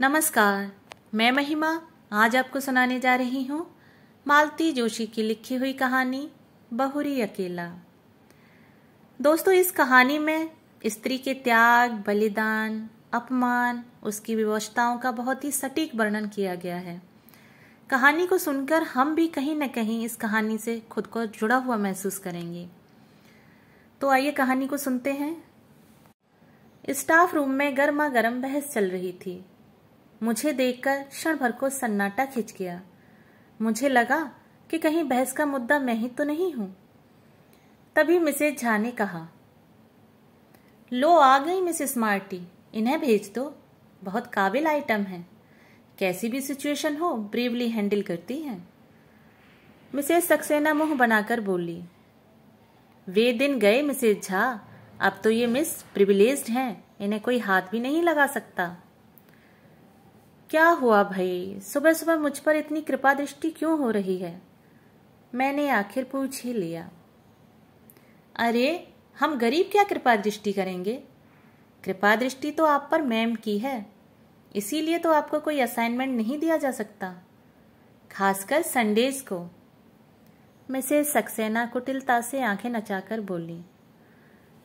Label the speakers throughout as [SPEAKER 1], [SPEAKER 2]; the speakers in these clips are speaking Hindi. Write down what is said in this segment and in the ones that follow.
[SPEAKER 1] नमस्कार मैं महिमा आज आपको सुनाने जा रही हूँ मालती जोशी की लिखी हुई कहानी बहुरी अकेला दोस्तों इस कहानी में स्त्री के त्याग बलिदान अपमान उसकी विवशताओं का बहुत ही सटीक वर्णन किया गया है कहानी को सुनकर हम भी कहीं ना कहीं इस कहानी से खुद को जुड़ा हुआ महसूस करेंगे तो आइए कहानी को सुनते हैं स्टाफ रूम में गर्मा गर्म बहस चल रही थी मुझे देखकर क्षण भर को सन्नाटा खिंच गया मुझे लगा कि कहीं बहस का मुद्दा मैं ही तो नहीं हूं तभी मिसेज झा ने कहा लो आ गई मिसेस मार्टी इन्हें भेज दो बहुत काबिल आइटम है कैसी भी सिचुएशन हो ब्रेवली हैंडल करती हैं मिसेज सक्सेना मुंह बनाकर बोली वे दिन गए मिसेज झा अब तो ये मिस प्रिविलेज्ड हैं इन्हें कोई हाथ भी नहीं लगा सकता क्या हुआ भाई सुबह सुबह मुझ पर इतनी कृपा दृष्टि क्यों हो रही है मैंने आखिर पूछ ही लिया अरे हम गरीब क्या कृपा दृष्टि करेंगे कृपा दृष्टि तो आप पर मैम की है इसीलिए तो आपको कोई असाइनमेंट नहीं दिया जा सकता खासकर संडेज को मिसेस सक्सेना कुटिलता से आंखें नचाकर बोली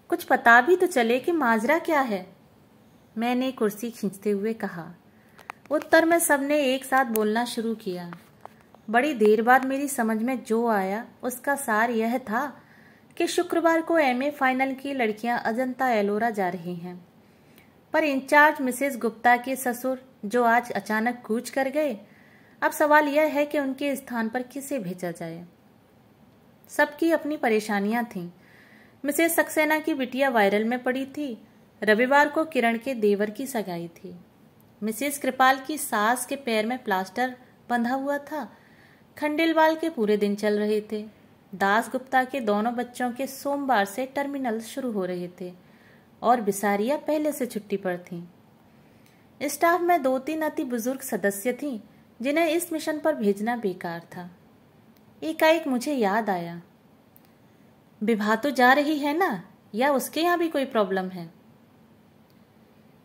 [SPEAKER 1] कुछ पता भी तो चले कि माजरा क्या है मैंने कुर्सी खींचते हुए कहा उत्तर में सबने एक साथ बोलना शुरू किया बड़ी देर बाद मेरी समझ में जो आया उसका सार यह था कि शुक्रवार को एमए फाइनल की लड़कियां अजंता एलोरा जा रही हैं पर इंचार्ज मिसेस गुप्ता के ससुर जो आज अचानक कूच कर गए अब सवाल यह है कि उनके स्थान पर किसे भेजा जाए सबकी अपनी परेशानियां थीं मिसेस सक्सेना की बिटिया वायरल में पड़ी थी रविवार को किरण के देवर की सगाई थी मिसेस कृपाल की सास के पैर में प्लास्टर बंधा हुआ था खंडेलवाल के पूरे दिन चल रहे थे दास गुप्ता के दोनों बच्चों के सोमवार से टर्मिनल शुरू हो रहे थे और बिसारिया पहले से छुट्टी पर थीं स्टाफ में दो तीन अति बुजुर्ग सदस्य थीं जिन्हें इस मिशन पर भेजना बेकार था एकाएक मुझे याद आया विभा तो जा रही है ना या उसके यहाँ भी कोई प्रॉब्लम है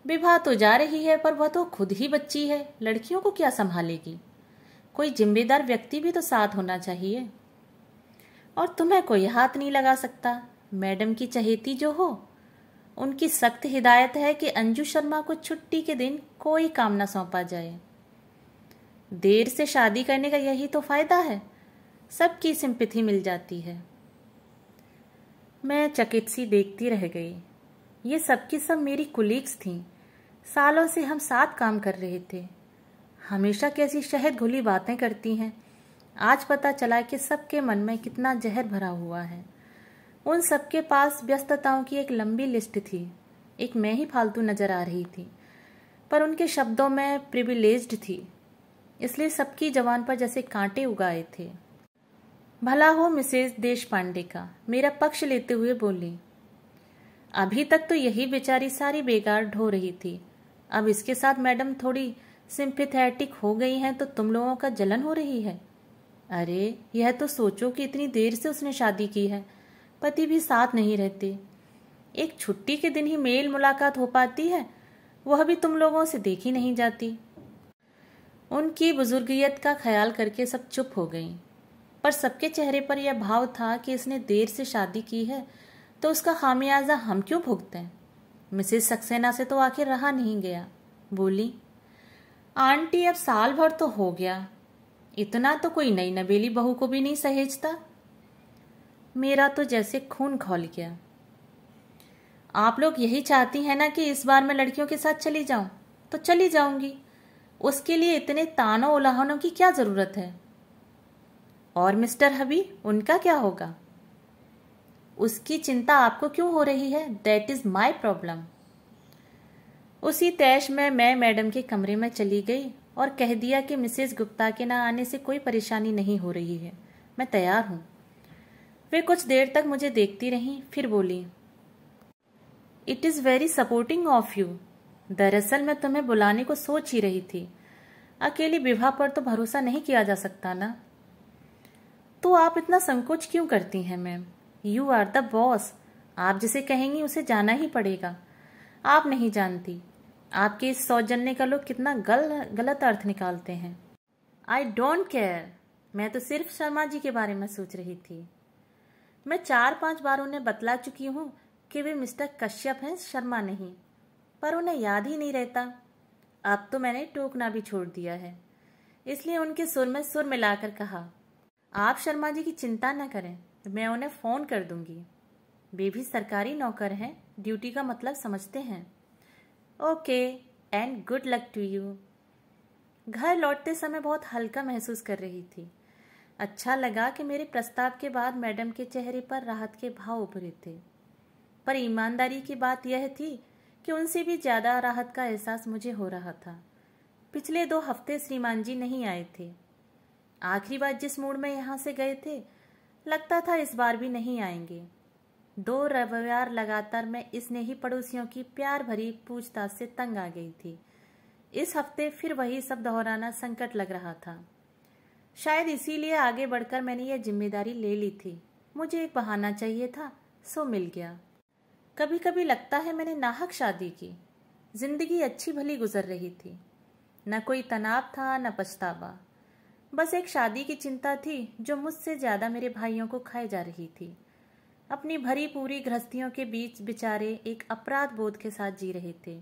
[SPEAKER 1] विवाह तो जा रही है पर वह तो खुद ही बच्ची है लड़कियों को क्या संभालेगी कोई जिम्मेदार व्यक्ति भी तो साथ होना चाहिए और तुम्हें कोई हाथ नहीं लगा सकता मैडम की चहेती जो हो उनकी सख्त हिदायत है कि अंजू शर्मा को छुट्टी के दिन कोई काम ना सौंपा जाए देर से शादी करने का यही तो फायदा है सबकी सिंपथी मिल जाती है मैं चकित सी देखती रह गई ये सबकी सब मेरी कुलीग्स थीं सालों से हम साथ काम कर रहे थे हमेशा कैसी शहद घुली बातें करती हैं आज पता चला कि सबके मन में कितना जहर भरा हुआ है उन सबके पास व्यस्तताओं की एक लंबी लिस्ट थी एक मैं ही फालतू नज़र आ रही थी पर उनके शब्दों में प्रिविलेज थी इसलिए सबकी जवान पर जैसे कांटे उगाए थे भला हो मिसेज देश पांडे का मेरा पक्ष लेते हुए बोली अभी तक तो यही बेचारी सारी बेगार ढो रही थी अब इसके साथ मैडम थोड़ी सिंपथेटिक हो गई हैं तो तुम लोगों का जलन हो रही है अरे यह तो सोचो कि इतनी देर से उसने शादी की है पति भी साथ नहीं रहते एक छुट्टी के दिन ही मेल मुलाकात हो पाती है वह भी तुम लोगों से देखी नहीं जाती उनकी बुजुर्गियत का ख्याल करके सब चुप हो गई पर सबके चेहरे पर यह भाव था कि इसने देर से शादी की है तो उसका खामियाजा हम क्यों भुगतें मिसेस सक्सेना से तो आखिर रहा नहीं गया बोली आंटी अब साल भर तो हो गया इतना तो कोई नई नबेली बहू को भी नहीं सहेजता मेरा तो जैसे खून खोल गया आप लोग यही चाहती हैं ना कि इस बार मैं लड़कियों के साथ चली जाऊं तो चली जाऊंगी उसके लिए इतने तानों उलाहनों की क्या ज़रूरत है और मिस्टर हबी उनका क्या होगा उसकी चिंता आपको क्यों हो रही है दैट इज़ माई प्रॉब्लम उसी तैश में मैं मैडम के कमरे में चली गई और कह दिया कि मिसेज गुप्ता के ना आने से कोई परेशानी नहीं हो रही है मैं तैयार हूं वे कुछ देर तक मुझे देखती रही फिर बोली it is very supporting of you दरअसल मैं तुम्हें बुलाने को सोच ही रही थी अकेली विवाह पर तो भरोसा नहीं किया जा सकता ना तो आप इतना संकोच क्यों करती हैं ma'am you are the boss आप जिसे कहेंगी उसे जाना ही पड़ेगा आप नहीं जानती आपके इस सौजन्य का लोग कितना गल गलत अर्थ निकालते हैं आई डोंट केयर मैं तो सिर्फ शर्मा जी के बारे में सोच रही थी मैं चार पांच बार उन्हें बतला चुकी हूँ कि वे मिस्टर कश्यप हैं शर्मा नहीं पर उन्हें याद ही नहीं रहता अब तो मैंने टोकना भी छोड़ दिया है इसलिए उनके सुर में सुर मिलाकर कहा आप शर्मा जी की चिंता न करें मैं उन्हें फ़ोन कर दूंगी वे भी सरकारी नौकर हैं ड्यूटी का मतलब समझते हैं okay and good luck to you घर लौटते समय बहुत हल्का महसूस कर रही थी अच्छा लगा कि मेरे प्रस्ताव के बाद मैडम के चेहरे पर राहत के भाव उभरे थे पर ईमानदारी की बात यह थी कि उनसे भी ज़्यादा राहत का एहसास मुझे हो रहा था पिछले दो हफ्ते श्रीमान जी नहीं आए थे आखिरी बार जिस मूड में यहाँ से गए थे लगता था इस बार भी नहीं आएंगे दो रविवार लगातार मैं इस ही पड़ोसियों की प्यार भरी पूछताछ से तंग आ गई थी इस हफ्ते फिर वही सब दोहराना संकट लग रहा था शायद इसीलिए आगे बढ़कर मैंने यह जिम्मेदारी ले ली थी मुझे एक बहाना चाहिए था सो मिल गया कभी कभी लगता है मैंने नाहक शादी की जिंदगी अच्छी भली गुजर रही थी न कोई तनाव था न पछतावा बस एक शादी की चिंता थी जो मुझसे ज़्यादा मेरे भाइयों को खाए जा रही थी अपनी भरी पूरी गृहस्थियों के बीच बेचारे एक अपराध बोध के साथ जी रहे थे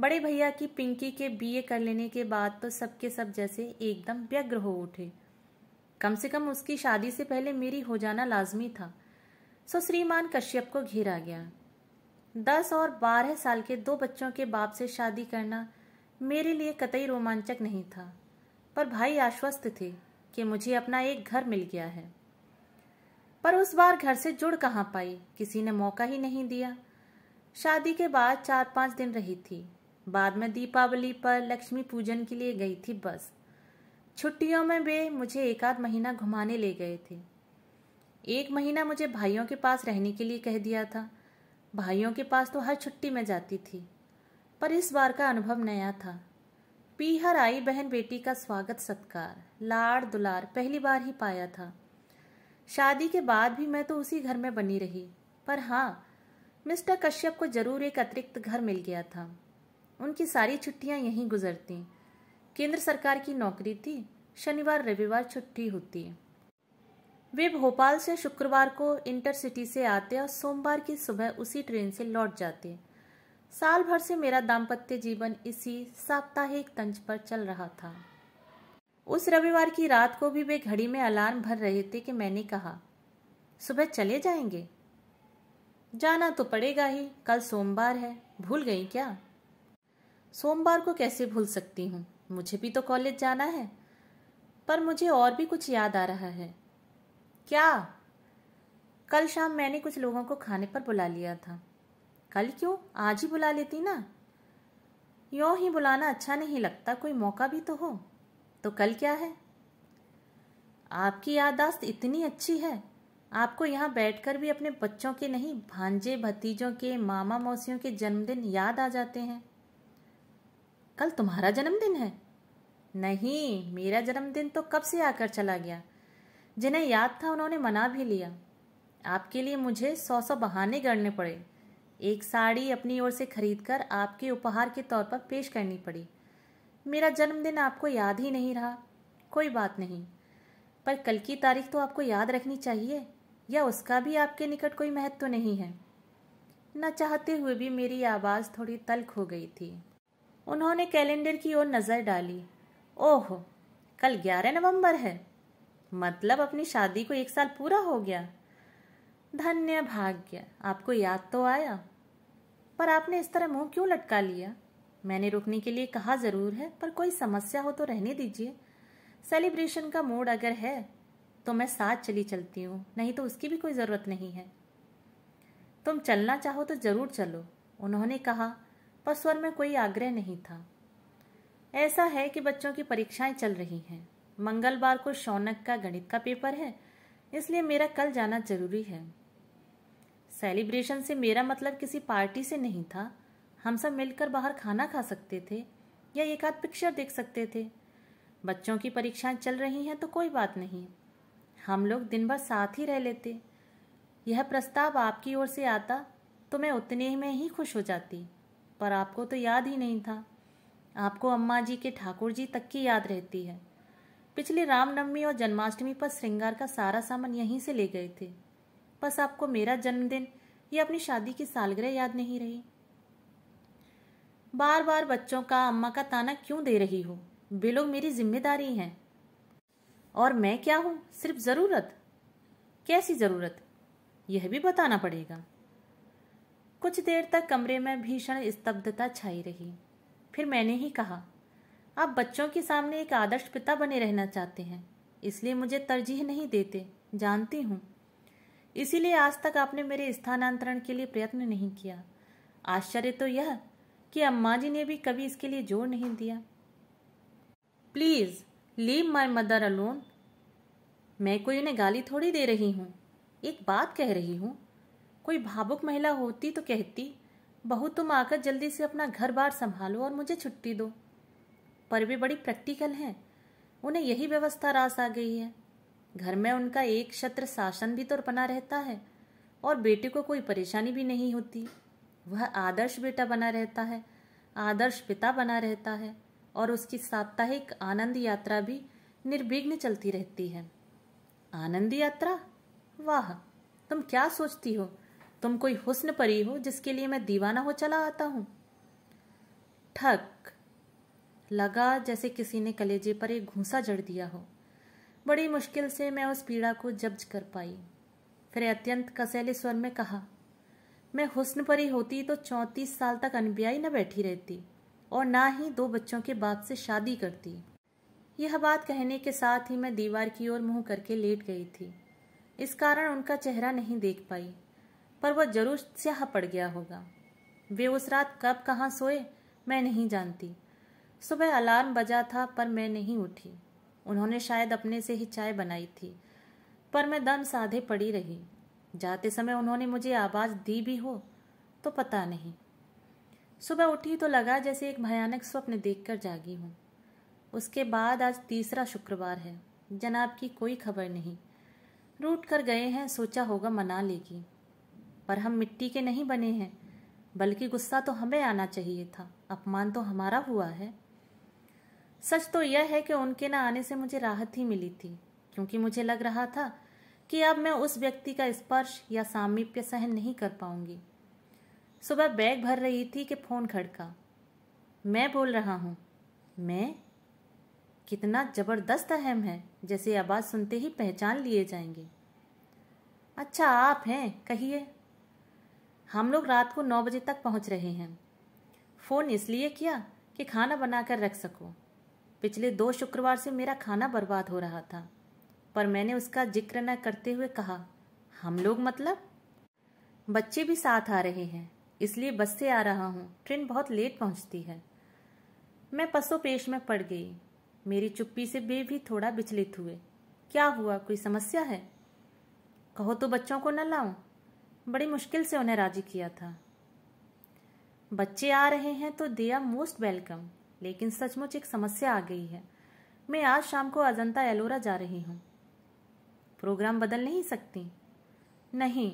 [SPEAKER 1] बड़े भैया की पिंकी के बीए कर लेने के बाद तो सबके सब जैसे एकदम व्यग्र हो उठे कम से कम उसकी शादी से पहले मेरी हो जाना लाजमी था सो श्रीमान कश्यप को घेरा गया दस और बारह साल के दो बच्चों के बाप से शादी करना मेरे लिए कतई रोमांचक नहीं था पर भाई आश्वस्त थे कि मुझे अपना एक घर मिल गया है पर उस बार घर से जुड़ कहाँ पाई किसी ने मौका ही नहीं दिया शादी के बाद चार पाँच दिन रही थी बाद में दीपावली पर लक्ष्मी पूजन के लिए गई थी बस छुट्टियों में वे मुझे एक आध महीना घुमाने ले गए थे एक महीना मुझे भाइयों के पास रहने के लिए कह दिया था भाइयों के पास तो हर छुट्टी में जाती थी पर इस बार का अनुभव नया था पीहर आई बहन बेटी का स्वागत सत्कार लाड़ दुलार पहली बार ही पाया था शादी के बाद भी मैं तो उसी घर में बनी रही पर हाँ मिस्टर कश्यप को जरूर एक अतिरिक्त घर मिल गया था उनकी सारी छुट्टियां यहीं गुजरती केंद्र सरकार की नौकरी थी शनिवार रविवार छुट्टी होती वे भोपाल से शुक्रवार को इंटरसिटी से आते और सोमवार की सुबह उसी ट्रेन से लौट जाते साल भर से मेरा दाम्पत्य जीवन इसी साप्ताहिक तंज पर चल रहा था उस रविवार की रात को भी वे घड़ी में अलार्म भर रहे थे कि मैंने कहा सुबह चले जाएंगे जाना तो पड़ेगा ही कल सोमवार है भूल गई क्या सोमवार को कैसे भूल सकती हूँ मुझे भी तो कॉलेज जाना है पर मुझे और भी कुछ याद आ रहा है क्या कल शाम मैंने कुछ लोगों को खाने पर बुला लिया था कल क्यों आज ही बुला लेती ना यो ही बुलाना अच्छा नहीं लगता कोई मौका भी तो हो तो कल क्या है आपकी याददाश्त इतनी अच्छी है आपको यहाँ बैठकर भी अपने बच्चों के नहीं भांजे भतीजों के मामा मौसियों के जन्मदिन याद आ जाते हैं कल तुम्हारा जन्मदिन है नहीं मेरा जन्मदिन तो कब से आकर चला गया जिन्हें याद था उन्होंने मना भी लिया आपके लिए मुझे सौ सौ बहाने गढ़ने पड़े एक साड़ी अपनी ओर से खरीदकर आपके उपहार के तौर पर पेश करनी पड़ी मेरा जन्मदिन आपको याद ही नहीं रहा कोई बात नहीं पर कल की तारीख तो आपको याद रखनी चाहिए या उसका भी आपके निकट कोई महत्व तो नहीं है न चाहते हुए भी मेरी आवाज़ थोड़ी तल्ख हो गई थी उन्होंने कैलेंडर की ओर नज़र डाली ओह कल ग्यारह नवंबर है मतलब अपनी शादी को एक साल पूरा हो गया धन्य भाग्य आपको याद तो आया पर आपने इस तरह मुंह क्यों लटका लिया मैंने रुकने के लिए कहा ज़रूर है पर कोई समस्या हो तो रहने दीजिए सेलिब्रेशन का मूड अगर है तो मैं साथ चली चलती हूँ नहीं तो उसकी भी कोई ज़रूरत नहीं है तुम चलना चाहो तो ज़रूर चलो उन्होंने कहा पर स्वर में कोई आग्रह नहीं था ऐसा है कि बच्चों की परीक्षाएं चल रही हैं मंगलवार को शौनक का गणित का पेपर है इसलिए मेरा कल जाना जरूरी है सेलिब्रेशन से मेरा मतलब किसी पार्टी से नहीं था हम सब मिलकर बाहर खाना खा सकते थे या एक आध पिक्चर देख सकते थे बच्चों की परीक्षाएं चल रही हैं तो कोई बात नहीं हम लोग दिन भर साथ ही रह लेते यह प्रस्ताव आपकी ओर से आता तो मैं उतने में ही खुश हो जाती पर आपको तो याद ही नहीं था आपको अम्मा जी के ठाकुर जी तक की याद रहती है पिछले रामनवमी और जन्माष्टमी पर श्रृंगार का सारा सामान यहीं से ले गए थे बस आपको मेरा जन्मदिन या अपनी शादी की सालगिरह याद नहीं रही बार बार बच्चों का अम्मा का ताना क्यों दे रही हो वे लोग मेरी जिम्मेदारी हैं और मैं क्या हूं सिर्फ ज़रूरत कैसी ज़रूरत यह भी बताना पड़ेगा कुछ देर तक कमरे में भीषण स्तब्धता छाई रही फिर मैंने ही कहा आप बच्चों के सामने एक आदर्श पिता बने रहना चाहते हैं इसलिए मुझे तरजीह नहीं देते जानती हूँ इसीलिए आज तक आपने मेरे स्थानांतरण के लिए प्रयत्न नहीं किया आश्चर्य तो यह कि अम्मा जी ने भी कभी इसके लिए जोर नहीं दिया please leave my mother alone मैं कोई उन्हें गाली थोड़ी दे रही हूँ एक बात कह रही हूँ कोई भावुक महिला होती तो कहती बहू तुम आकर जल्दी से अपना घर बार संभालो और मुझे छुट्टी दो पर वे बड़ी प्रैक्टिकल हैं उन्हें यही व्यवस्था रास आ गई है घर में उनका एक छत्र शासन भी तो बना रहता है और बेटे को कोई परेशानी भी नहीं होती वह आदर्श बेटा बना रहता है आदर्श पिता बना रहता है और उसकी साप्ताहिक आनंद यात्रा भी निर्विघ्न चलती रहती है आनंद यात्रा वाह तुम क्या सोचती हो तुम कोई हुस्न परी हो जिसके लिए मैं दीवाना हो चला आता हूँ ठक लगा जैसे किसी ने कलेजे पर एक घूसा जड़ दिया हो बड़ी मुश्किल से मैं उस पीड़ा को जब्ज कर पाई फिर अत्यंत कसैले स्वर में कहा मैं हुस्न परी होती तो चौंतीस साल तक अनब्याई न बैठी रहती और ना ही दो बच्चों के बाप से शादी करती यह बात कहने के साथ ही मैं दीवार की ओर मुंह करके लेट गई थी इस कारण उनका चेहरा नहीं देख पाई पर वह जरूर स्याह पड़ गया होगा वे उस रात कब कहाँ सोए मैं नहीं जानती सुबह अलार्म बजा था पर मैं नहीं उठी उन्होंने शायद अपने से ही चाय बनाई थी पर मैं दम साधे पड़ी रही जाते समय उन्होंने मुझे आवाज़ दी भी हो तो पता नहीं सुबह उठी तो लगा जैसे एक भयानक स्वप्न देखकर जागी हूँ उसके बाद आज तीसरा शुक्रवार है जनाब की कोई खबर नहीं रूट कर गए हैं सोचा होगा मना लेगी पर हम मिट्टी के नहीं बने हैं बल्कि गुस्सा तो हमें आना चाहिए था अपमान तो हमारा हुआ है सच तो यह है कि उनके ना आने से मुझे राहत ही मिली थी क्योंकि मुझे लग रहा था कि अब मैं उस व्यक्ति का स्पर्श या सामीप्य सहन नहीं कर पाऊंगी सुबह बैग भर रही थी कि फ़ोन खड़का मैं बोल रहा हूँ मैं कितना ज़बरदस्त अहम है जैसे आवाज़ सुनते ही पहचान लिए जाएंगे अच्छा आप हैं कहिए हम लोग रात को नौ बजे तक पहुँच रहे हैं फ़ोन इसलिए किया कि खाना बनाकर रख सको पिछले दो शुक्रवार से मेरा खाना बर्बाद हो रहा था पर मैंने उसका जिक्र न करते हुए कहा हम लोग मतलब बच्चे भी साथ आ रहे हैं इसलिए बस से आ रहा हूँ ट्रेन बहुत लेट पहुँचती है मैं पसो पेश में पड़ गई मेरी चुप्पी से वे भी थोड़ा विचलित हुए क्या हुआ कोई समस्या है कहो तो बच्चों को न लाऊं बड़ी मुश्किल से उन्हें राजी किया था बच्चे आ रहे हैं तो दे आर मोस्ट वेलकम लेकिन सचमुच एक समस्या आ गई है मैं आज शाम को अजंता एलोरा जा रही हूँ प्रोग्राम बदल नहीं सकती नहीं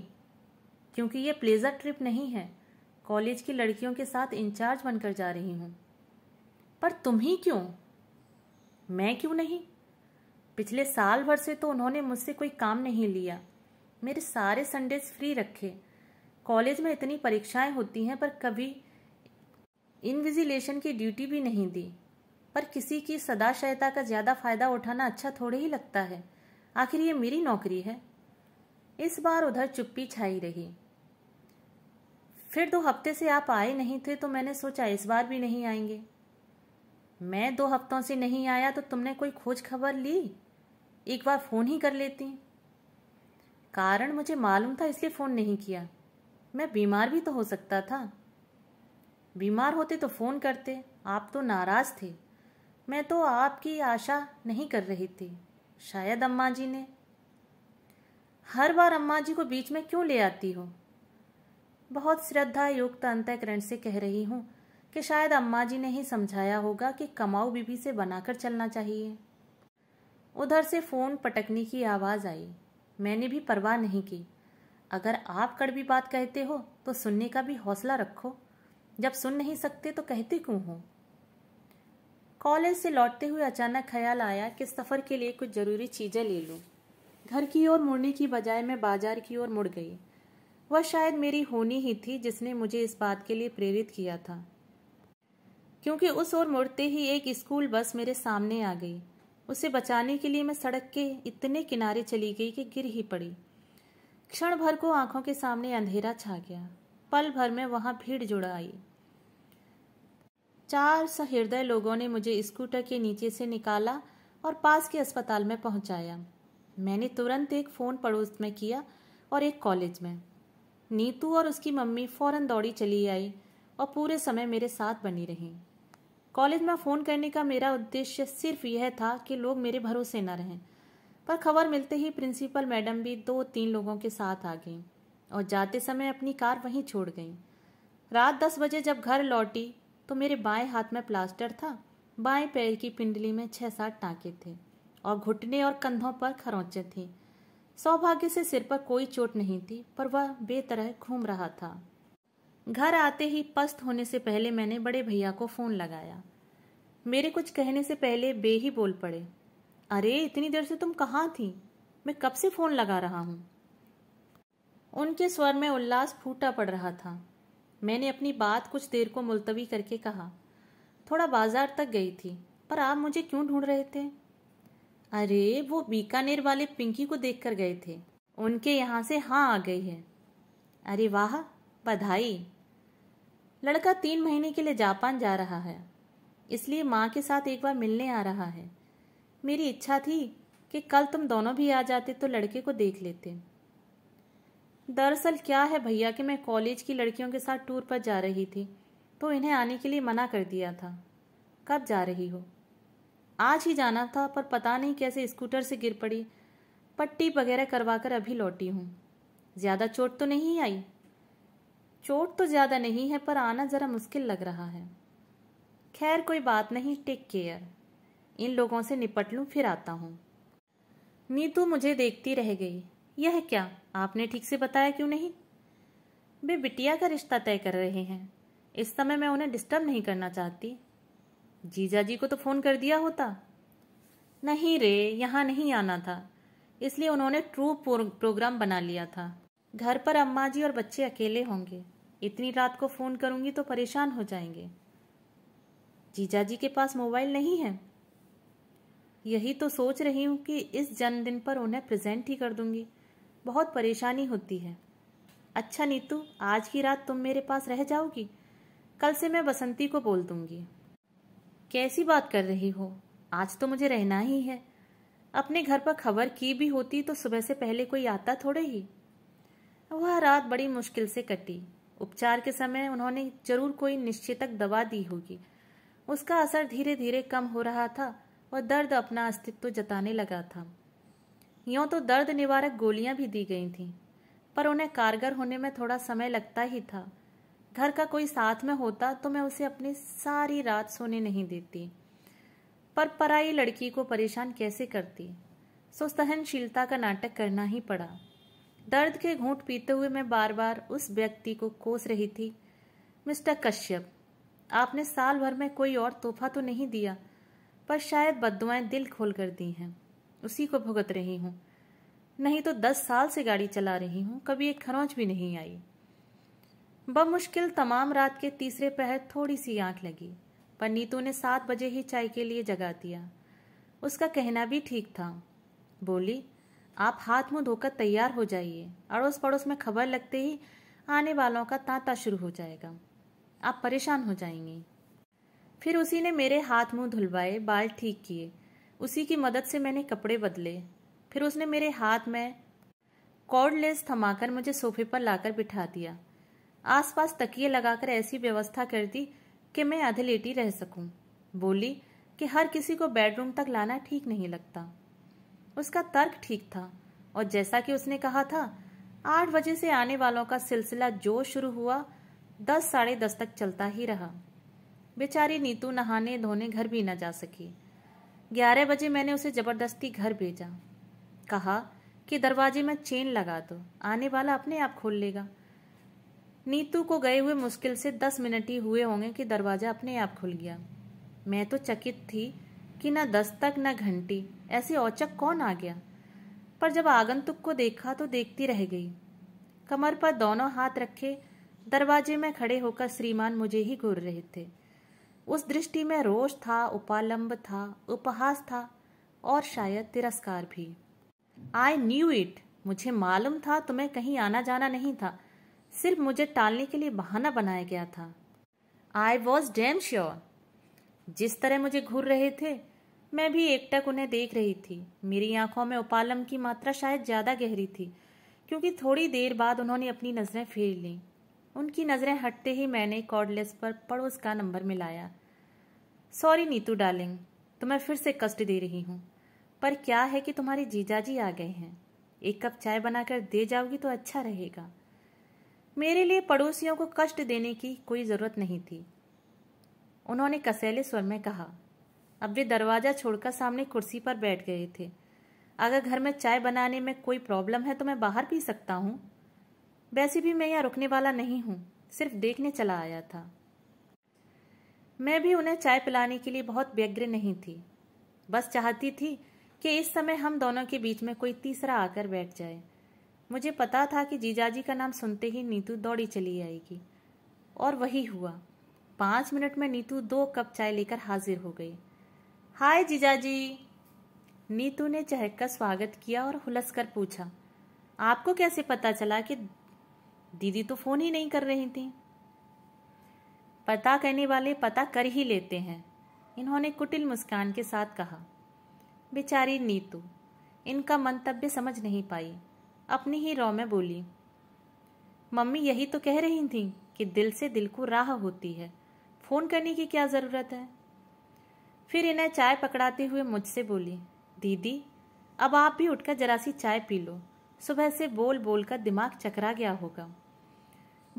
[SPEAKER 1] क्योंकि ये प्लेजर ट्रिप नहीं है कॉलेज की लड़कियों के साथ इंचार्ज बनकर जा रही हूँ पर तुम ही क्यों मैं क्यों नहीं पिछले साल भर से तो उन्होंने मुझसे कोई काम नहीं लिया मेरे सारे संडेज फ्री रखे कॉलेज में इतनी परीक्षाएं होती हैं पर कभी इनविजिलेशन की ड्यूटी भी नहीं दी पर किसी की सदाशयता का ज़्यादा फायदा उठाना अच्छा थोड़े ही लगता है आखिर ये मेरी नौकरी है इस बार उधर चुप्पी छाई रही फिर दो हफ्ते से आप आए नहीं थे तो मैंने सोचा इस बार भी नहीं आएंगे मैं दो हफ्तों से नहीं आया तो तुमने कोई खोज खबर ली एक बार फ़ोन ही कर लेती कारण मुझे मालूम था इसलिए फ़ोन नहीं किया मैं बीमार भी तो हो सकता था बीमार होते तो फ़ोन करते आप तो नाराज़ थे मैं तो आपकी आशा नहीं कर रही थी शायद अम्मा जी ने हर बार अम्मा जी को बीच में क्यों ले आती हो बहुत श्रद्धा युक्त अंतकरण से कह रही हूँ कि शायद अम्मा जी ने ही समझाया होगा कि कमाऊ बीबी से बनाकर चलना चाहिए उधर से फ़ोन पटकने की आवाज़ आई मैंने भी परवाह नहीं की अगर आप कड़वी बात कहते हो तो सुनने का भी हौसला रखो जब सुन नहीं सकते तो कहते क्यों हो कॉलेज से लौटते हुए अचानक ख्याल आया कि सफ़र के लिए कुछ ज़रूरी चीज़ें ले लूं। घर की ओर मुड़ने की बजाय मैं बाजार की ओर मुड़ गई वह शायद मेरी होनी ही थी जिसने मुझे इस बात के लिए प्रेरित किया था क्योंकि उस ओर मुड़ते ही एक स्कूल बस मेरे सामने आ गई उसे बचाने के लिए मैं सड़क के इतने किनारे चली गई कि गिर ही पड़ी क्षण भर को आंखों के सामने अंधेरा छा गया पल भर में वहां भीड़ जुड़ आई चार सहृदय लोगों ने मुझे स्कूटर के नीचे से निकाला और पास के अस्पताल में पहुंचाया। मैंने तुरंत एक फ़ोन पड़ोस में किया और एक कॉलेज में नीतू और उसकी मम्मी फ़ौरन दौड़ी चली आई और पूरे समय मेरे साथ बनी रहीं कॉलेज में फ़ोन करने का मेरा उद्देश्य सिर्फ यह था कि लोग मेरे भरोसे न रहें पर खबर मिलते ही प्रिंसिपल मैडम भी दो तीन लोगों के साथ आ गईं और जाते समय अपनी कार वहीं छोड़ गईं रात दस बजे जब घर लौटी तो मेरे बाएं हाथ में प्लास्टर था बाएं पैर की पिंडली में छह सात टाँके थे और घुटने और कंधों पर खरोंचे थी सौभाग्य से सिर पर कोई चोट नहीं थी पर वह बेतरह घूम रहा था घर आते ही पस्त होने से पहले मैंने बड़े भैया को फ़ोन लगाया मेरे कुछ कहने से पहले बे ही बोल पड़े अरे इतनी देर से तुम कहाँ थी मैं कब से फ़ोन लगा रहा हूँ उनके स्वर में उल्लास फूटा पड़ रहा था मैंने अपनी बात कुछ देर को मुलतवी करके कहा थोड़ा बाजार तक गई थी पर आप मुझे क्यों ढूंढ रहे थे अरे वो बीकानेर वाले पिंकी को देख कर गए थे उनके यहाँ से हाँ आ गई है अरे वाह बधाई लड़का तीन महीने के लिए जापान जा रहा है इसलिए माँ के साथ एक बार मिलने आ रहा है मेरी इच्छा थी कि कल तुम दोनों भी आ जाते तो लड़के को देख लेते दरअसल क्या है भैया कि मैं कॉलेज की लड़कियों के साथ टूर पर जा रही थी तो इन्हें आने के लिए मना कर दिया था कब जा रही हो आज ही जाना था पर पता नहीं कैसे स्कूटर से गिर पड़ी पट्टी वगैरह करवा कर अभी लौटी हूँ ज़्यादा चोट तो नहीं आई चोट तो ज़्यादा नहीं है पर आना ज़रा मुश्किल लग रहा है खैर कोई बात नहीं टेक केयर इन लोगों से निपट लूँ फिर आता हूँ नीतू मुझे देखती रह गई यह क्या आपने ठीक से बताया क्यों नहीं वे बिटिया का रिश्ता तय कर रहे हैं इस समय मैं उन्हें डिस्टर्ब नहीं करना चाहती जीजा जी को तो फ़ोन कर दिया होता नहीं रे यहाँ नहीं आना था इसलिए उन्होंने ट्रू प्रोग्राम बना लिया था घर पर अम्मा जी और बच्चे अकेले होंगे इतनी रात को फ़ोन करूंगी तो परेशान हो जाएंगे जीजा जी के पास मोबाइल नहीं है यही तो सोच रही हूँ कि इस जन्मदिन पर उन्हें प्रेजेंट ही कर दूंगी बहुत परेशानी होती है अच्छा नीतू आज की रात तुम मेरे पास रह जाओगी कल से मैं बसंती को बोल दूंगी कैसी बात कर रही हो आज तो मुझे रहना ही है अपने घर पर खबर की भी होती तो सुबह से पहले कोई आता थोड़े ही वह रात बड़ी मुश्किल से कटी उपचार के समय उन्होंने जरूर कोई निश्चेतक दवा दी होगी उसका असर धीरे धीरे कम हो रहा था और दर्द अपना अस्तित्व जताने लगा था यूँ तो दर्द निवारक गोलियां भी दी गई थीं पर उन्हें कारगर होने में थोड़ा समय लगता ही था घर का कोई साथ में होता तो मैं उसे अपनी सारी रात सोने नहीं देती पर पराई लड़की को परेशान कैसे करती सो सहनशीलता का नाटक करना ही पड़ा दर्द के घूंट पीते हुए मैं बार बार उस व्यक्ति को कोस रही थी मिस्टर कश्यप आपने साल भर में कोई और तोहफा तो नहीं दिया पर शायद बदुआएं दिल खोल कर दी हैं उसी को भुगत रही हूँ नहीं तो दस साल से गाड़ी चला रही हूँ कभी एक खरोंच भी नहीं आई बमुश्किल तमाम रात के तीसरे पहर थोड़ी सी आंख लगी पर नीतू ने सात बजे ही चाय के लिए जगा दिया उसका कहना भी ठीक था बोली आप हाथ मुंह धोकर तैयार हो जाइए अड़ोस पड़ोस में खबर लगते ही आने वालों का तांता शुरू हो जाएगा आप परेशान हो जाएंगी फिर उसी ने मेरे हाथ मुंह धुलवाए बाल ठीक किए उसी की मदद से मैंने कपड़े बदले फिर उसने मेरे हाथ में कॉर्डलेस थमाकर मुझे सोफे पर लाकर बिठा दिया आसपास तकिए लगाकर ऐसी व्यवस्था कर दी कि मैं आधे लेटी रह सकूं। बोली कि हर किसी को बेडरूम तक लाना ठीक नहीं लगता उसका तर्क ठीक था और जैसा कि उसने कहा था आठ बजे से आने वालों का सिलसिला जो शुरू हुआ दस साढ़े दस तक चलता ही रहा बेचारी नीतू नहाने धोने घर भी न जा सकी ग्यारह बजे मैंने उसे ज़बरदस्ती घर भेजा कहा कि दरवाजे में चेन लगा दो आने वाला अपने आप खोल लेगा नीतू को गए हुए मुश्किल से दस मिनट ही हुए होंगे कि दरवाज़ा अपने आप खुल गया मैं तो चकित थी कि न दस्तक न घंटी ऐसे औचक कौन आ गया पर जब आगंतुक को देखा तो देखती रह गई कमर पर दोनों हाथ रखे दरवाजे में खड़े होकर श्रीमान मुझे ही घूर रहे थे उस दृष्टि में रोष था उपालंब था उपहास था और शायद तिरस्कार भी आई न्यू इट मुझे मालूम था तुम्हें कहीं आना जाना नहीं था सिर्फ मुझे टालने के लिए बहाना बनाया गया था आई वॉज डैम श्योर जिस तरह मुझे घूर रहे थे मैं भी एकटक उन्हें देख रही थी मेरी आंखों में उपालम की मात्रा शायद ज़्यादा गहरी थी क्योंकि थोड़ी देर बाद उन्होंने अपनी नज़रें फेर ली उनकी नज़रें हटते ही मैंने कॉर्डलेस पर पड़ोस का नंबर मिलाया सॉरी नीतू डार्लिंग तुम्हें तो फिर से कष्ट दे रही हूँ पर क्या है कि तुम्हारे जीजा जी आ गए हैं एक कप चाय बनाकर दे जाओगी तो अच्छा रहेगा मेरे लिए पड़ोसियों को कष्ट देने की कोई ज़रूरत नहीं थी उन्होंने कसैले स्वर में कहा अब वे दरवाज़ा छोड़कर सामने कुर्सी पर बैठ गए थे अगर घर में चाय बनाने में कोई प्रॉब्लम है तो मैं बाहर पी सकता हूँ वैसे भी मैं यहाँ रुकने वाला नहीं हूँ सिर्फ देखने चला आया था मैं भी उन्हें चाय पिलाने के लिए बहुत व्यग्र नहीं थी बस चाहती थी कि इस समय हम दोनों के बीच में कोई तीसरा आकर बैठ जाए मुझे पता था कि जीजाजी का नाम सुनते ही नीतू दौड़ी चली आएगी और वही हुआ पाँच मिनट में नीतू दो कप चाय लेकर हाजिर हो गई हाय जीजाजी नीतू ने चहक का स्वागत किया और हुलस कर पूछा आपको कैसे पता चला कि दीदी तो फ़ोन ही नहीं कर रही थी पता करने वाले पता कर ही लेते हैं इन्होंने कुटिल मुस्कान के साथ कहा बेचारी नीतू इनका मंतव्य समझ नहीं पाई अपनी ही रॉ में बोली मम्मी यही तो कह रही थी कि दिल से दिल को राह होती है फ़ोन करने की क्या ज़रूरत है फिर इन्हें चाय पकड़ाते हुए मुझसे बोली दीदी अब आप भी उठकर जरा सी चाय पी लो सुबह से बोल बोल कर दिमाग चकरा गया होगा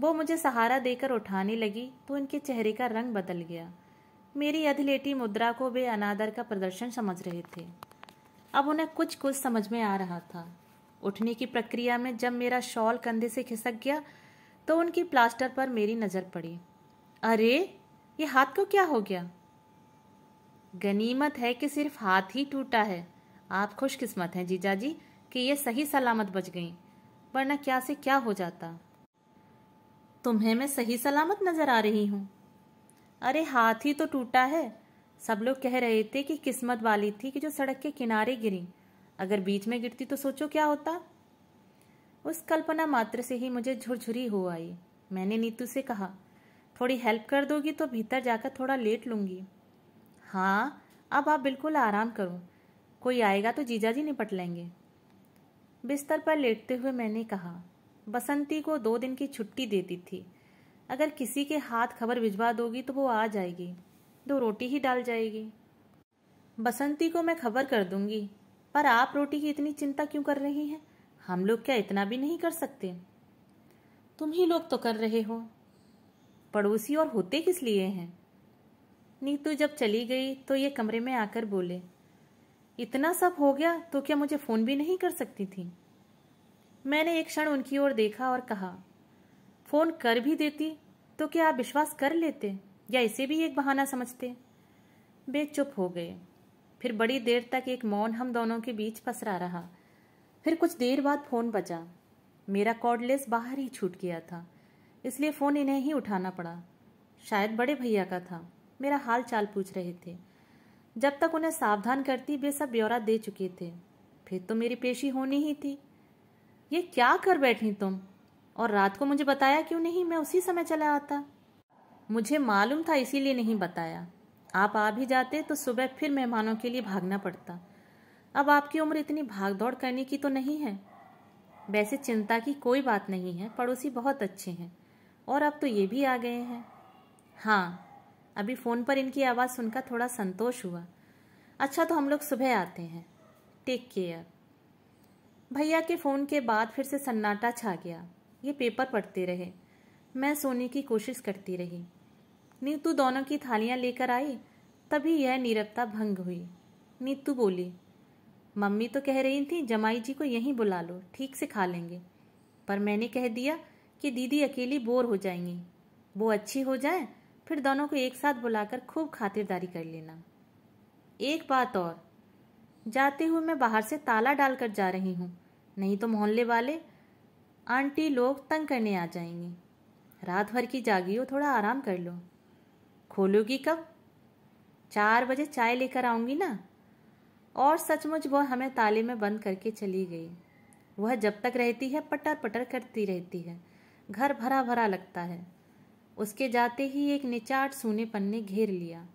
[SPEAKER 1] वो मुझे सहारा देकर उठाने लगी तो इनके चेहरे का रंग बदल गया मेरी अधलेटी मुद्रा को वे अनादर का प्रदर्शन समझ रहे थे अब उन्हें कुछ कुछ समझ में आ रहा था उठने की प्रक्रिया में जब मेरा शॉल कंधे से खिसक गया तो उनकी प्लास्टर पर मेरी नज़र पड़ी अरे ये हाथ को क्या हो गया गनीमत है कि सिर्फ हाथ ही टूटा है आप खुशकिस्मत हैं जीजाजी कि ये सही सलामत बच गई वरना क्या से क्या हो जाता तुम्हें मैं सही सलामत नजर आ रही हूँ अरे हाथ ही तो टूटा है सब लोग कह रहे थे कि किस्मत वाली थी कि जो सड़क के किनारे गिरी अगर बीच में गिरती तो सोचो क्या होता उस कल्पना मात्र से ही मुझे झुरझुरी हो आई मैंने नीतू से कहा थोड़ी हेल्प कर दोगी तो भीतर जाकर थोड़ा लेट लूंगी हाँ अब आप बिल्कुल आराम करो कोई आएगा तो जीजा जी निपट लेंगे बिस्तर पर लेटते हुए मैंने कहा बसंती को दो दिन की छुट्टी देती थी अगर किसी के हाथ खबर भिजवा दोगी तो वो आ जाएगी दो रोटी ही डाल जाएगी बसंती को मैं खबर कर दूंगी पर आप रोटी की इतनी चिंता क्यों कर रही हैं हम लोग क्या इतना भी नहीं कर सकते तुम ही लोग तो कर रहे हो पड़ोसी और होते किस लिए हैं नीतू जब चली गई तो ये कमरे में आकर बोले इतना सब हो गया तो क्या मुझे फ़ोन भी नहीं कर सकती थी मैंने एक क्षण उनकी ओर देखा और कहा फोन कर भी देती तो क्या आप विश्वास कर लेते या इसे भी एक बहाना समझते वे चुप हो गए फिर बड़ी देर तक एक मौन हम दोनों के बीच पसरा रहा फिर कुछ देर बाद फोन बजा मेरा कॉर्डलेस बाहर ही छूट गया था इसलिए फ़ोन इन्हें ही उठाना पड़ा शायद बड़े भैया का था मेरा हाल चाल पूछ रहे थे जब तक उन्हें सावधान करती वे सब ब्यौरा दे चुके थे फिर तो मेरी पेशी होनी ही थी ये क्या कर बैठी तुम और रात को मुझे बताया क्यों नहीं मैं उसी समय चला आता मुझे मालूम था इसीलिए नहीं बताया आप आ भी जाते तो सुबह फिर मेहमानों के लिए भागना पड़ता अब आपकी उम्र इतनी भाग दौड़ करने की तो नहीं है वैसे चिंता की कोई बात नहीं है पड़ोसी बहुत अच्छे हैं और अब तो ये भी आ गए हैं हाँ अभी फ़ोन पर इनकी आवाज़ सुनकर थोड़ा संतोष हुआ अच्छा तो हम लोग सुबह आते हैं टेक केयर भैया के फ़ोन के बाद फिर से सन्नाटा छा गया ये पेपर पढ़ते रहे मैं सोने की कोशिश करती रही नीतू दोनों की थालियां लेकर आई तभी यह नीरवता भंग हुई नीतू बोली मम्मी तो कह रही थी जमाई जी को यहीं बुला लो ठीक से खा लेंगे पर मैंने कह दिया कि दीदी अकेली बोर हो जाएंगी वो अच्छी हो जाए फिर दोनों को एक साथ बुलाकर खूब खातिरदारी कर लेना एक बात और जाते हुए मैं बाहर से ताला डालकर जा रही हूँ नहीं तो मोहल्ले वाले आंटी लोग तंग करने आ जाएंगी रात भर की जागी हो थोड़ा आराम कर लो खोलोगी कब चार बजे चाय लेकर आऊँगी ना और सचमुच वह हमें ताले में बंद करके चली गई वह जब तक रहती है पटर पटर करती रहती है घर भरा भरा लगता है उसके जाते ही एक निचाट पन ने घेर लिया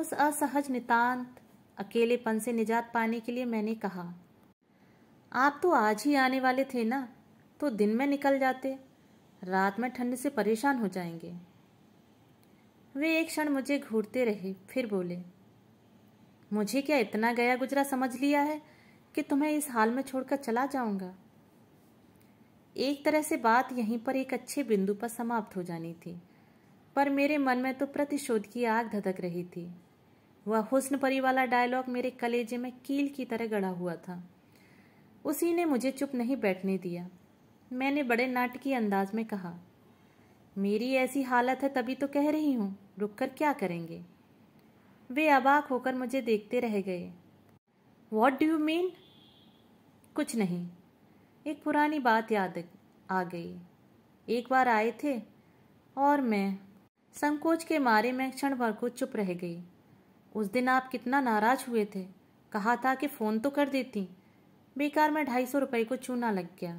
[SPEAKER 1] उस असहज नितांत अकेलेपन से निजात पाने के लिए मैंने कहा आप तो आज ही आने वाले थे ना तो दिन में निकल जाते रात में ठंड से परेशान हो जाएंगे वे एक क्षण मुझे घूरते रहे फिर बोले मुझे क्या इतना गया गुजरा समझ लिया है कि तुम्हें इस हाल में छोड़कर चला जाऊंगा एक तरह से बात यहीं पर एक अच्छे बिंदु पर समाप्त हो जानी थी पर मेरे मन में तो प्रतिशोध की आग धधक रही थी वह हुस्न परी वाला डायलॉग मेरे कलेजे में कील की तरह गड़ा हुआ था उसी ने मुझे चुप नहीं बैठने दिया मैंने बड़े नाटकीय अंदाज में कहा मेरी ऐसी हालत है तभी तो कह रही हूँ रुक कर क्या करेंगे वे अबाक होकर मुझे देखते रह गए वॉट डू यू मीन कुछ नहीं एक पुरानी बात याद आ गई एक बार आए थे और मैं संकोच के मारे में क्षण भर को चुप रह गई उस दिन आप कितना नाराज हुए थे कहा था कि फ़ोन तो कर देती बेकार में ढाई सौ रुपये को चूना लग गया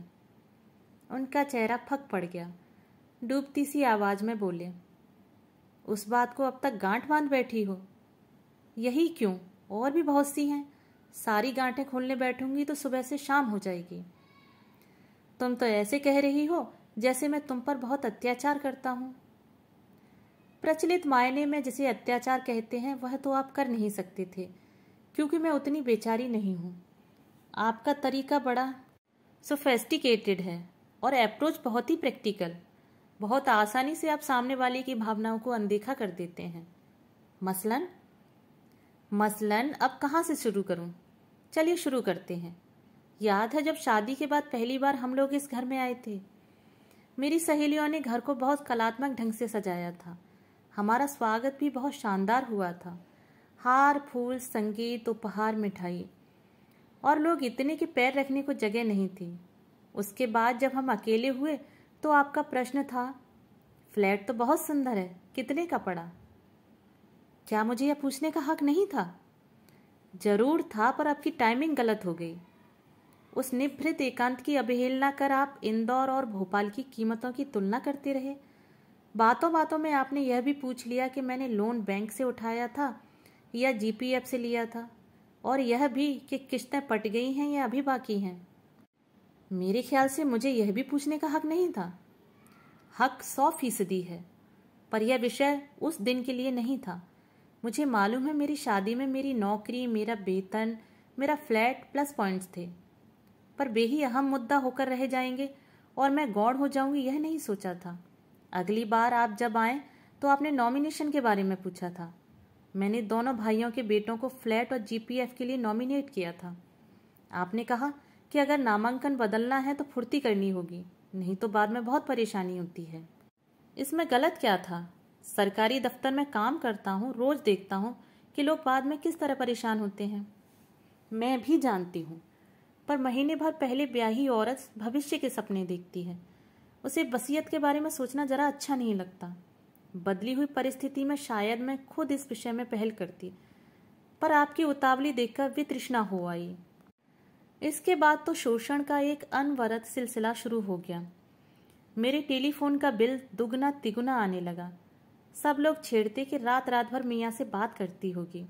[SPEAKER 1] उनका चेहरा फक पड़ गया डूबती सी आवाज़ में बोले उस बात को अब तक गांठ बांध बैठी हो यही क्यों और भी बहुत सी हैं सारी गांठें खोलने बैठूंगी तो सुबह से शाम हो जाएगी तुम तो ऐसे कह रही हो जैसे मैं तुम पर बहुत अत्याचार करता हूं प्रचलित मायने में जिसे अत्याचार कहते हैं वह तो आप कर नहीं सकते थे क्योंकि मैं उतनी बेचारी नहीं हूं आपका तरीका बड़ा सोफेस्टिकेटेड है और अप्रोच बहुत ही प्रैक्टिकल बहुत आसानी से आप सामने वाले की भावनाओं को अनदेखा कर देते हैं मसलन मसलन अब कहाँ से शुरू करूँ चलिए शुरू करते हैं याद है जब शादी के बाद पहली बार हम लोग इस घर में आए थे मेरी सहेलियों ने घर को बहुत कलात्मक ढंग से सजाया था हमारा स्वागत भी बहुत शानदार हुआ था हार फूल संगीत उपहार मिठाई और लोग इतने कि पैर रखने को जगह नहीं थी उसके बाद जब हम अकेले हुए तो आपका प्रश्न था फ्लैट तो बहुत सुंदर है कितने का पड़ा क्या मुझे यह पूछने का हक नहीं था जरूर था पर आपकी टाइमिंग गलत हो गई उस निभृत एकांत की अवहेलना कर आप इंदौर और भोपाल की कीमतों की तुलना करते रहे बातों बातों में आपने यह भी पूछ लिया कि मैंने लोन बैंक से उठाया था या जीपीएफ से लिया था और यह भी कि किश्तें पट गई हैं या अभी बाकी हैं मेरे ख्याल से मुझे यह भी पूछने का हक नहीं था हक सौ फीसदी है पर यह विषय उस दिन के लिए नहीं था मुझे मालूम है मेरी शादी में मेरी नौकरी मेरा वेतन मेरा फ्लैट प्लस पॉइंट्स थे पर वे ही अहम मुद्दा होकर रह जाएंगे और मैं गौड़ हो जाऊंगी यह नहीं सोचा था अगली बार आप जब आए तो आपने नॉमिनेशन के बारे में पूछा था मैंने दोनों भाइयों के बेटों को फ्लैट और जीपीएफ के लिए नॉमिनेट किया था आपने कहा कि अगर नामांकन बदलना है तो फुर्ती करनी होगी नहीं तो बाद में बहुत परेशानी होती है इसमें गलत क्या था सरकारी दफ्तर में काम करता हूँ रोज़ देखता हूँ कि लोग बाद में किस तरह परेशान होते हैं मैं भी जानती हूँ पर महीने भर पहले ब्याही औरत भविष्य के सपने देखती है उसे वसीयत के बारे में सोचना ज़रा अच्छा नहीं लगता बदली हुई परिस्थिति में शायद मैं खुद इस विषय में पहल करती पर आपकी उतावली देखकर वितृष्णा हो आई इसके बाद तो शोषण का एक अनवरत सिलसिला शुरू हो गया मेरे टेलीफोन का बिल दुगना तिगुना आने लगा सब लोग छेड़ते कि रात रात भर मियाँ से बात करती होगी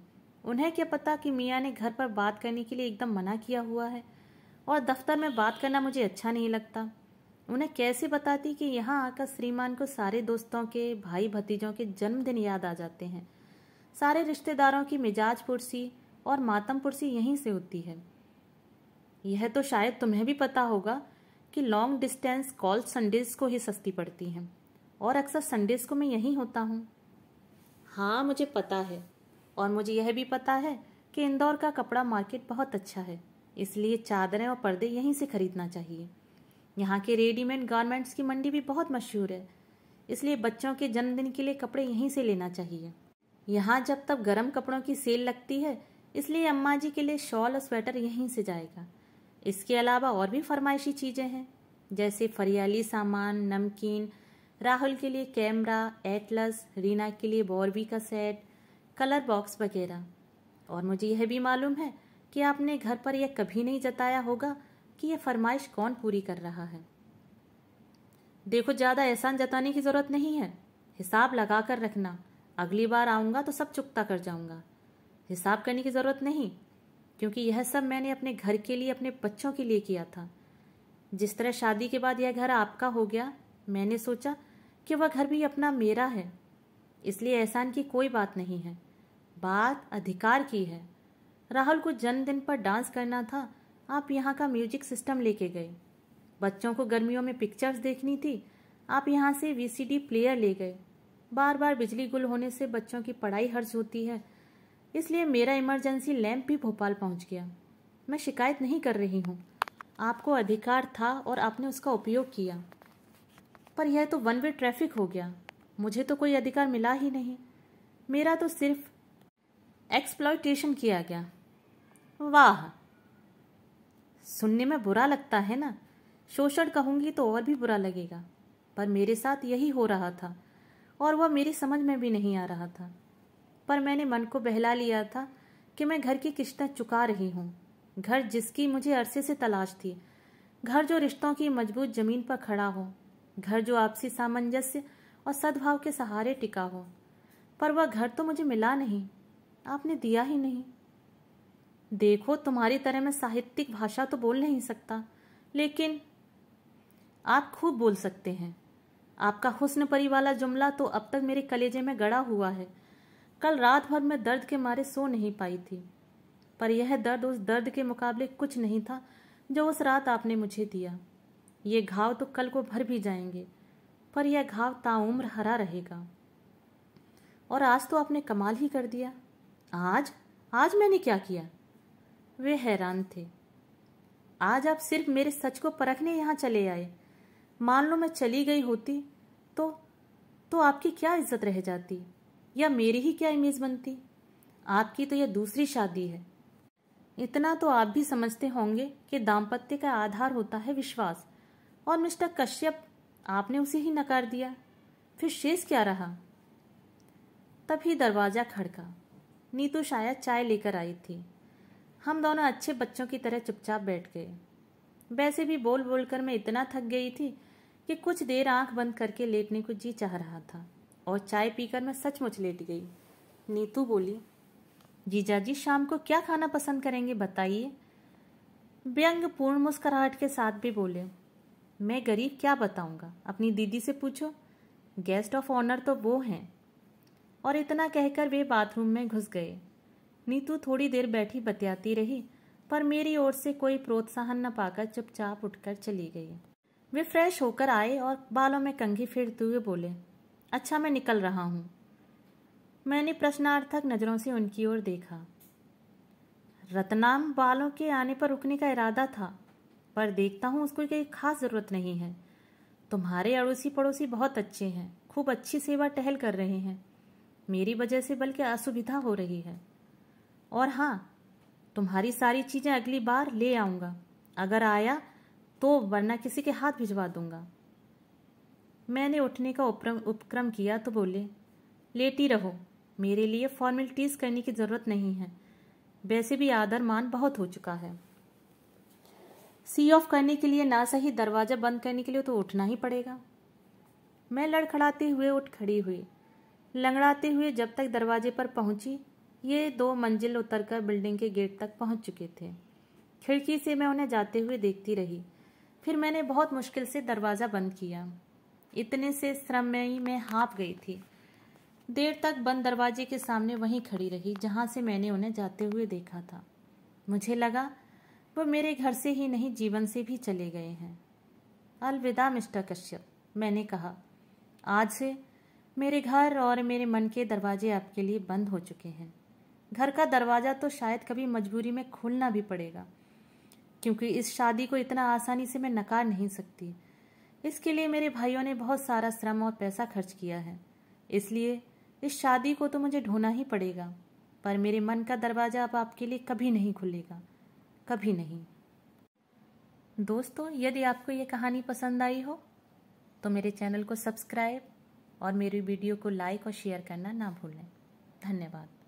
[SPEAKER 1] उन्हें क्या पता कि मियाँ ने घर पर बात करने के लिए एकदम मना किया हुआ है और दफ्तर में बात करना मुझे अच्छा नहीं लगता उन्हें कैसे बताती कि यहाँ आकर श्रीमान को सारे दोस्तों के भाई भतीजों के जन्मदिन याद आ जाते हैं सारे रिश्तेदारों की मिजाज पुरसी और मातम पुरसी यहीं से होती है यह तो शायद तुम्हें भी पता होगा कि लॉन्ग डिस्टेंस कॉल संडेज को ही सस्ती पड़ती हैं और अक्सर संडेज को मैं यहीं होता हूँ हाँ मुझे पता है और मुझे यह भी पता है कि इंदौर का कपड़ा मार्केट बहुत अच्छा है इसलिए चादरें और पर्दे यहीं से खरीदना चाहिए यहाँ के रेडीमेड गारमेंट्स की मंडी भी बहुत मशहूर है इसलिए बच्चों के जन्मदिन के लिए कपड़े यहीं से लेना चाहिए यहाँ जब तक गर्म कपड़ों की सेल लगती है इसलिए अम्मा जी के लिए शॉल और स्वेटर यहीं से जाएगा इसके अलावा और भी फरमाइशी चीज़ें हैं जैसे फरियाली सामान नमकीन राहुल के लिए कैमरा एटलस रीना के लिए बॉर्बी का सेट कलर बॉक्स वगैरह और मुझे यह भी मालूम है कि आपने घर पर यह कभी नहीं जताया होगा कि यह फरमाइश कौन पूरी कर रहा है देखो ज़्यादा एहसान जताने की ज़रूरत नहीं है हिसाब लगा कर रखना अगली बार आऊंगा तो सब चुकता कर जाऊंगा हिसाब करने की ज़रूरत नहीं क्योंकि यह सब मैंने अपने घर के लिए अपने बच्चों के लिए किया था जिस तरह शादी के बाद यह घर आपका हो गया मैंने सोचा कि वह घर भी अपना मेरा है इसलिए एहसान की कोई बात नहीं है बात अधिकार की है राहुल को जन्मदिन पर डांस करना था आप यहाँ का म्यूजिक सिस्टम लेके गए बच्चों को गर्मियों में पिक्चर्स देखनी थी आप यहाँ से वीसीडी प्लेयर ले गए बार बार बिजली गुल होने से बच्चों की पढ़ाई हर्ज होती है इसलिए मेरा इमरजेंसी लैंप भी भोपाल पहुँच गया मैं शिकायत नहीं कर रही हूँ आपको अधिकार था और आपने उसका उपयोग किया पर यह तो वन वे ट्रैफिक हो गया मुझे तो कोई अधिकार मिला ही नहीं मेरा तो सिर्फ एक्सप्लॉयटेशन किया गया वाह सुनने में बुरा लगता है ना शोषण कहूँगी तो और भी बुरा लगेगा पर मेरे साथ यही हो रहा था और वह मेरी समझ में भी नहीं आ रहा था पर मैंने मन को बहला लिया था कि मैं घर की किश्तें चुका रही हूँ घर जिसकी मुझे अरसे से तलाश थी घर जो रिश्तों की मजबूत जमीन पर खड़ा हो घर जो आपसी सामंजस्य और सद्भाव के सहारे टिका हो पर वह घर तो मुझे मिला नहीं आपने दिया ही नहीं देखो तुम्हारी तरह मैं साहित्यिक भाषा तो बोल नहीं सकता लेकिन आप खूब बोल सकते हैं आपका हुस्न परी वाला जुमला तो अब तक मेरे कलेजे में गड़ा हुआ है कल रात भर मैं दर्द के मारे सो नहीं पाई थी पर यह दर्द उस दर्द के मुकाबले कुछ नहीं था जो उस रात आपने मुझे दिया ये घाव तो कल को भर भी जाएंगे पर यह घाव ताउम्र हरा रहेगा और आज तो आपने कमाल ही कर दिया आज आज मैंने क्या किया वे हैरान थे आज आप सिर्फ मेरे सच को परखने यहाँ चले आए मान लो मैं चली गई होती तो तो आपकी क्या इज्जत रह जाती या मेरी ही क्या इमेज बनती आपकी तो यह दूसरी शादी है इतना तो आप भी समझते होंगे कि दाम्पत्य का आधार होता है विश्वास और मिस्टर कश्यप आपने उसे ही नकार दिया फिर शेष क्या रहा तभी दरवाज़ा खड़का नीतू शायद चाय लेकर आई थी हम दोनों अच्छे बच्चों की तरह चुपचाप बैठ गए वैसे भी बोल बोल कर मैं इतना थक गई थी कि कुछ देर आंख बंद करके लेटने को जी चाह रहा था और चाय पीकर मैं सचमुच लेट गई नीतू बोली जीजा जी शाम को क्या खाना पसंद करेंगे बताइए पूर्ण मुस्कराहट के साथ भी बोले मैं गरीब क्या बताऊंगा अपनी दीदी से पूछो गेस्ट ऑफ ऑनर तो वो हैं और इतना कहकर वे बाथरूम में घुस गए नीतू थोड़ी देर बैठी बतियाती रही पर मेरी ओर से कोई प्रोत्साहन न पाकर चुपचाप उठकर चली गई वे फ्रेश होकर आए और बालों में कंघी फेरते हुए बोले अच्छा मैं निकल रहा हूँ मैंने प्रश्नार्थक नज़रों से उनकी ओर देखा रतनाम बालों के आने पर रुकने का इरादा था पर देखता हूँ उसको कोई खास ज़रूरत नहीं है तुम्हारे अड़ोसी पड़ोसी बहुत अच्छे हैं खूब अच्छी सेवा टहल कर रहे हैं मेरी वजह से बल्कि असुविधा हो रही है और हाँ तुम्हारी सारी चीज़ें अगली बार ले आऊंगा अगर आया तो वरना किसी के हाथ भिजवा दूंगा मैंने उठने का उपक्रम किया तो बोले लेटी रहो मेरे लिए फॉर्मेलिटीज़ करने की ज़रूरत नहीं है वैसे भी आदर मान बहुत हो चुका है सी ऑफ करने के लिए ना सही दरवाज़ा बंद करने के लिए तो उठना ही पड़ेगा मैं लड़खड़ाते हुए उठ खड़ी हुई लंगड़ाते हुए जब तक दरवाजे पर पहुंची ये दो मंजिल उतरकर बिल्डिंग के गेट तक पहुंच चुके थे खिड़की से मैं उन्हें जाते हुए देखती रही फिर मैंने बहुत मुश्किल से दरवाज़ा बंद किया इतने से श्रम में ही मैं हाँप गई थी देर तक बंद दरवाजे के सामने वहीं खड़ी रही जहाँ से मैंने उन्हें जाते हुए देखा था मुझे लगा वो मेरे घर से ही नहीं जीवन से भी चले गए हैं अलविदा मिस्टर कश्यप मैंने कहा आज से मेरे घर और मेरे मन के दरवाजे आपके लिए बंद हो चुके हैं घर का दरवाज़ा तो शायद कभी मजबूरी में खोलना भी पड़ेगा क्योंकि इस शादी को इतना आसानी से मैं नकार नहीं सकती इसके लिए मेरे भाइयों ने बहुत सारा श्रम और पैसा खर्च किया है इसलिए इस शादी को तो मुझे ढोना ही पड़ेगा पर मेरे मन का दरवाज़ा अब आपके लिए कभी नहीं खुलेगा कभी नहीं दोस्तों यदि आपको ये कहानी पसंद आई हो तो मेरे चैनल को सब्सक्राइब और मेरी वीडियो को लाइक और शेयर करना ना भूलें धन्यवाद